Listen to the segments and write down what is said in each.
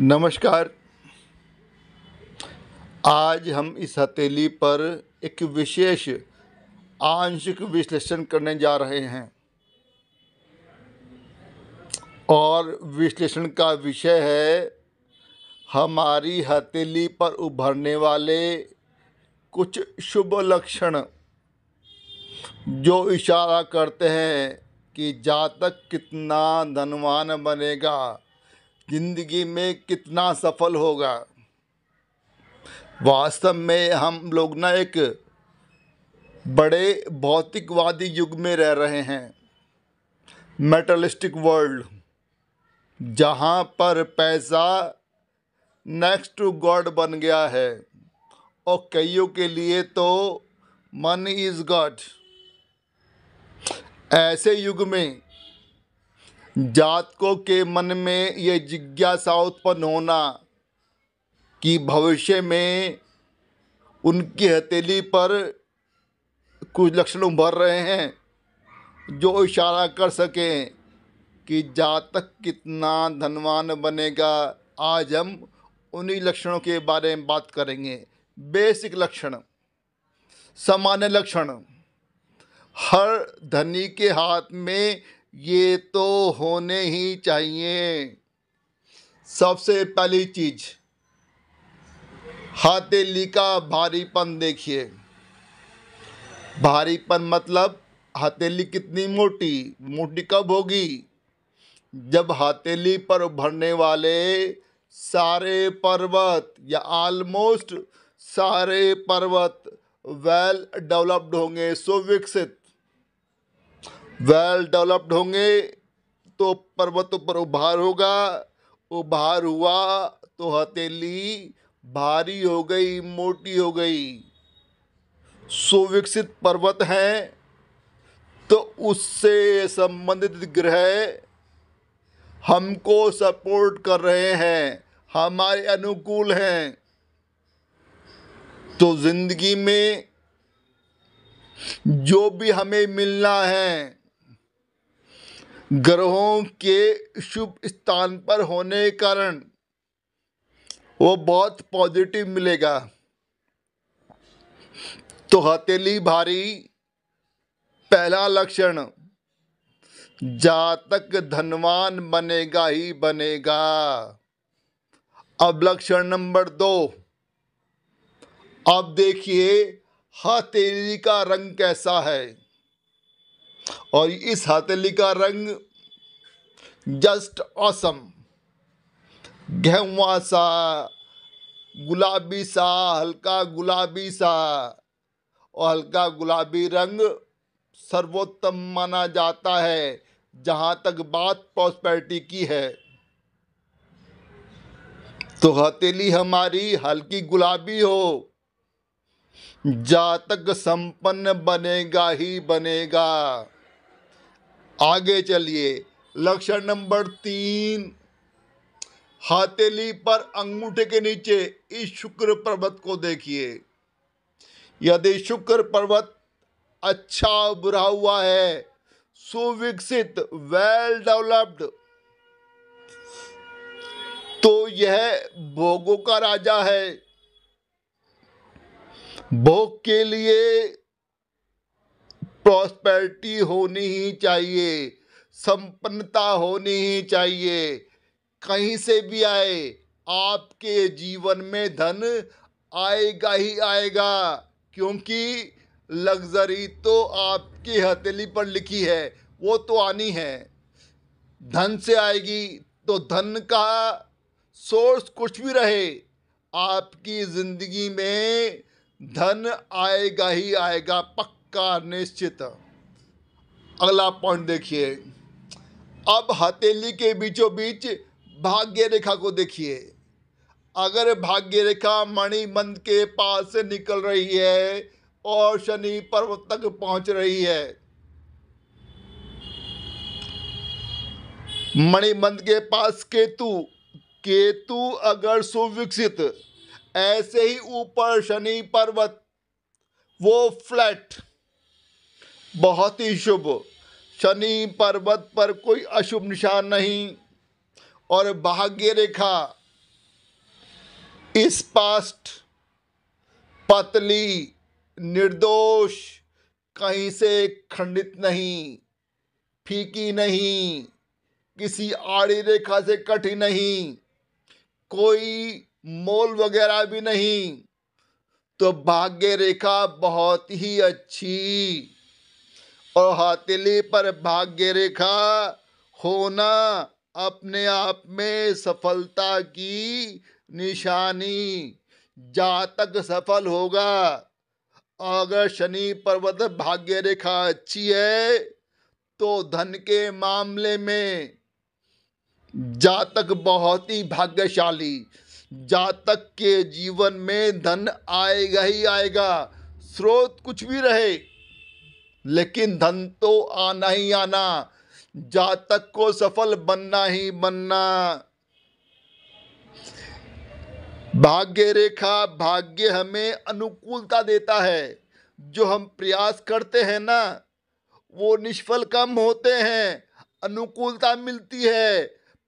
नमस्कार आज हम इस हथेली पर एक विशेष आंशिक विश्लेषण करने जा रहे हैं और विश्लेषण का विषय है हमारी हथेली पर उभरने वाले कुछ शुभ लक्षण जो इशारा करते हैं कि जातक कितना धनवान बनेगा जिंदगी में कितना सफल होगा वास्तव में हम लोग ना एक बड़े भौतिकवादी युग में रह रहे हैं मेटलिस्टिक वर्ल्ड जहाँ पर पैसा नेक्स्ट टू गॉड बन गया है और कईयों के लिए तो मनी इज़ गॉड ऐसे युग में जातकों के मन में ये जिज्ञासा उत्पन्न होना कि भविष्य में उनकी हथेली पर कुछ लक्षण उभर रहे हैं जो इशारा कर सकें कि जातक कितना धनवान बनेगा आज हम उन्हीं लक्षणों के बारे में बात करेंगे बेसिक लक्षण सामान्य लक्षण हर धनी के हाथ में ये तो होने ही चाहिए सबसे पहली चीज हथेली का भारीपन देखिए भारीपन मतलब हथेली कितनी मोटी मोटी कब होगी जब हथेली पर भरने वाले सारे पर्वत या ऑलमोस्ट सारे पर्वत वेल डेवलप्ड होंगे सुविकसित वेल डेवलप्ड होंगे तो पर्वतों पर उभार होगा उभार हुआ तो हथेली भारी हो गई मोटी हो गई सुविकसित पर्वत हैं तो उससे संबंधित ग्रह हमको सपोर्ट कर रहे हैं हमारे अनुकूल हैं तो ज़िंदगी में जो भी हमें मिलना है ग्रहों के शुभ स्थान पर होने के कारण वो बहुत पॉजिटिव मिलेगा तो हथेली भारी पहला लक्षण जातक धनवान बनेगा ही बनेगा अब लक्षण नंबर दो अब देखिए हथेली का रंग कैसा है और इस हथेली का रंग जस्ट ऑसम गेहुआ सा गुलाबी सा हल्का गुलाबी सा और हल्का गुलाबी रंग सर्वोत्तम माना जाता है जहाँ तक बात प्रॉस्पेरिटी की है तो हथेली हमारी हल्की गुलाबी हो जा तक संपन्न बनेगा ही बनेगा आगे चलिए लक्षण नंबर तीन हाथेली पर अंगूठे के नीचे इस शुक्र पर्वत को देखिए यदि शुक्र पर्वत अच्छा उभरा हुआ है सुविकसित वेल डेवलप्ड तो यह भोगों का राजा है भोग के लिए प्रॉस्पेरिटी होनी ही चाहिए संपन्नता होनी ही चाहिए कहीं से भी आए आपके जीवन में धन आएगा ही आएगा क्योंकि लग्जरी तो आपकी हथेली पर लिखी है वो तो आनी है धन से आएगी तो धन का सोर्स कुछ भी रहे आपकी ज़िंदगी में धन आएगा ही आएगा पक्का का निश्चित अगला पॉइंट देखिए अब हथेली के बीचों बीच भाग्य रेखा को देखिए अगर भाग्य रेखा मणिमंद के पास से निकल रही है और शनि पर्वत तक पहुंच रही है मणिमंद के पास केतु केतु अगर सुविकसित ऐसे ही ऊपर शनि पर्वत वो फ्लैट बहुत ही शुभ शनि पर्वत पर कोई अशुभ निशान नहीं और भाग्य रेखा इस पास्ट पतली निर्दोष कहीं से खंडित नहीं फीकी नहीं किसी आड़ी रेखा से कठी नहीं कोई मोल वगैरह भी नहीं तो भाग्य रेखा बहुत ही अच्छी और हाथिली पर भाग्य रेखा होना अपने आप में सफलता की निशानी जातक सफल होगा अगर शनि पर्वत भाग्य रेखा अच्छी है तो धन के मामले में जातक बहुत ही भाग्यशाली जातक के जीवन में धन आएगा ही आएगा स्रोत कुछ भी रहे लेकिन धन तो आना ही आना जातक को सफल बनना ही बनना भाग्य रेखा भाग्य हमें अनुकूलता देता है जो हम प्रयास करते हैं ना वो निष्फल कम होते हैं अनुकूलता मिलती है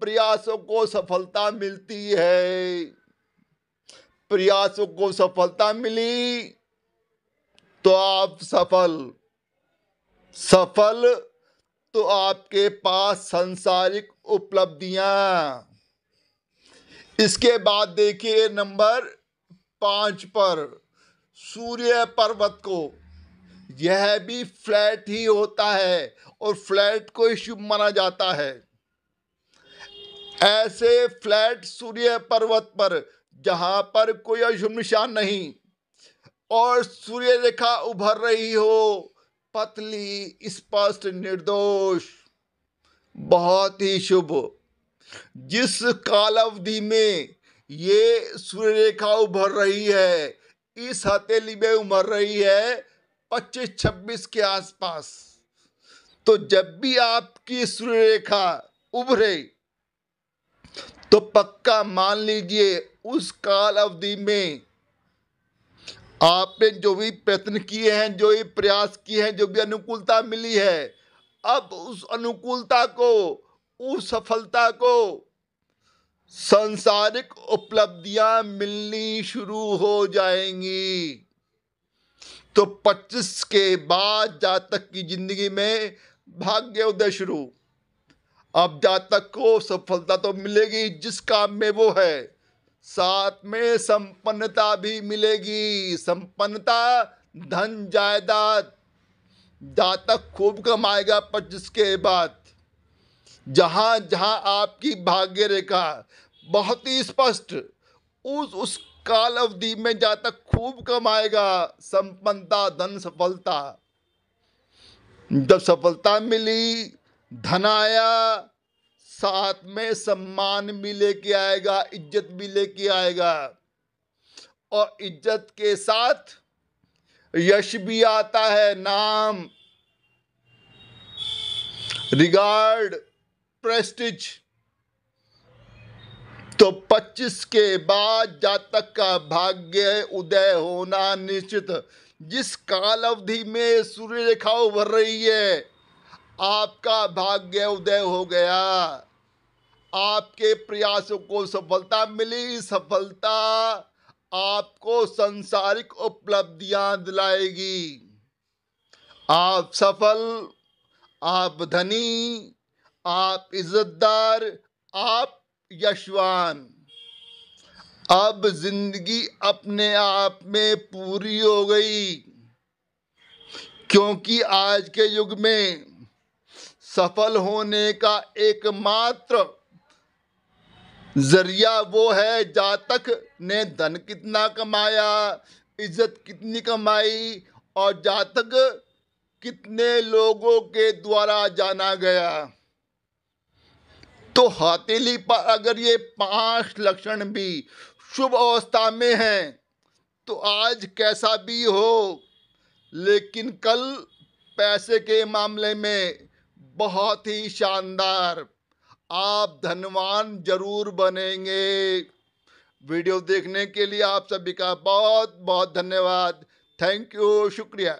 प्रयासों को सफलता मिलती है प्रयासों को सफलता मिली तो आप सफल सफल तो आपके पास संसारिक उपलब्धियां इसके बाद देखिए नंबर पांच पर सूर्य पर्वत को यह भी फ्लैट ही होता है और फ्लैट को शुभ माना जाता है ऐसे फ्लैट सूर्य पर्वत पर जहां पर कोई अशुभ निशान नहीं और सूर्य रेखा उभर रही हो पतली स्पष्ट निर्दोष बहुत ही शुभ जिस काल अवधि में ये सूर्य रेखा उभर रही है इस हथेली में उमर रही है पच्चीस छब्बीस के आसपास तो जब भी आपकी सूर्य रेखा उभरे तो पक्का मान लीजिए उस काल अवधि में आपने जो भी प्रयत्न किए हैं जो भी प्रयास किए हैं जो भी अनुकूलता मिली है अब उस अनुकूलता को उस सफलता को सांसारिक उपलब्धियां मिलनी शुरू हो जाएंगी तो 25 के बाद जातक की जिंदगी में भाग्य उदय शुरू अब जातक को सफलता तो मिलेगी जिस काम में वो है साथ में संपन्नता भी मिलेगी संपन्नता धन जायदाद जातक खूब कमाएगा पच्चीस के बाद जहां जहां आपकी भाग्य रेखा बहुत ही स्पष्ट उस उस काल अवधि में जातक खूब कमाएगा संपन्नता धन सफलता जब सफलता मिली धन आया साथ में सम्मान भी लेके आएगा इज्जत भी लेके आएगा और इज्जत के साथ यश भी आता है नाम रिगार्ड प्रेस्टिज तो 25 के बाद जातक का भाग्य उदय होना निश्चित जिस काल अवधि में सूर्य रेखा उभर रही है आपका भाग्य उदय हो गया आपके प्रयासों को सफलता मिली सफलता आपको संसारिक उपलब्धियां दिलाएगी आप सफल आप धनी आप इज्जतदार आप यशवान अब जिंदगी अपने आप में पूरी हो गई क्योंकि आज के युग में सफल होने का एकमात्र जरिया वो है जातक ने धन कितना कमाया इज्जत कितनी कमाई और जातक कितने लोगों के द्वारा जाना गया तो हाथेली पर अगर ये पांच लक्षण भी शुभ अवस्था में हैं तो आज कैसा भी हो लेकिन कल पैसे के मामले में बहुत ही शानदार आप धनवान जरूर बनेंगे वीडियो देखने के लिए आप सभी का बहुत बहुत धन्यवाद थैंक यू शुक्रिया